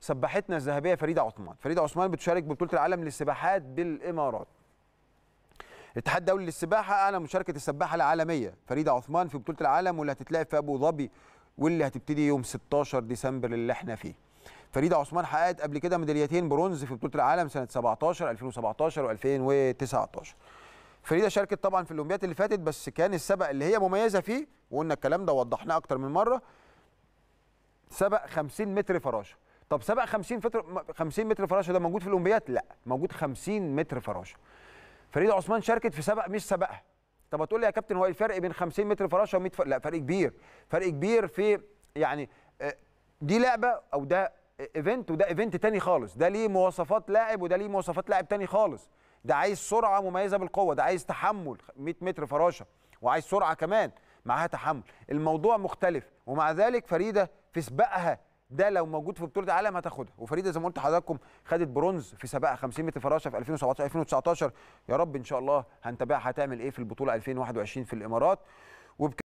سباحتنا الذهبيه فريده عثمان فريده عثمان بتشارك ببطوله العالم للسباحات بالامارات الاتحاد الدولي للسباحه اعلن مشاركه السباحه العالميه فريده عثمان في بطوله العالم واللي هتتلعب في ابو ظبي واللي هتبتدي يوم 16 ديسمبر اللي احنا فيه فريده عثمان حققت قبل كده ميداليتين برونز في بطوله العالم سنه 17 2017 و2019 فريده شاركت طبعا في الاولمبياد اللي فاتت بس كان السبق اللي هي مميزه فيه وقلنا الكلام ده وضحناه اكتر من مره سبق 50 متر فراشه طب سبق 50 فتر 50 متر فراشه ده موجود في الاولمبياد لا موجود 50 متر فراشه فريده عثمان شاركت في سبق مش سبقها طب هتقول لي يا كابتن هو إيه الفرق بين 50 متر فراشه و100 لا فرق كبير فرق كبير في يعني آه، دي لعبه او ده ايفنت وده ايفنت تاني خالص ده ليه مواصفات لاعب وده ليه مواصفات لاعب تاني خالص ده عايز سرعه مميزه بالقوه ده عايز تحمل 100 متر فراشه وعايز سرعه كمان معاها تحمل الموضوع مختلف ومع ذلك فريده في سباقها ده لو موجود في بطوله العالم هتاخدها وفريده زي ما قلت لحضراتكم خدت برونز في سباقها 50 متر فراشه في 2017 2019 يا رب ان شاء الله هنتابعها هتعمل ايه في البطوله 2021 في الامارات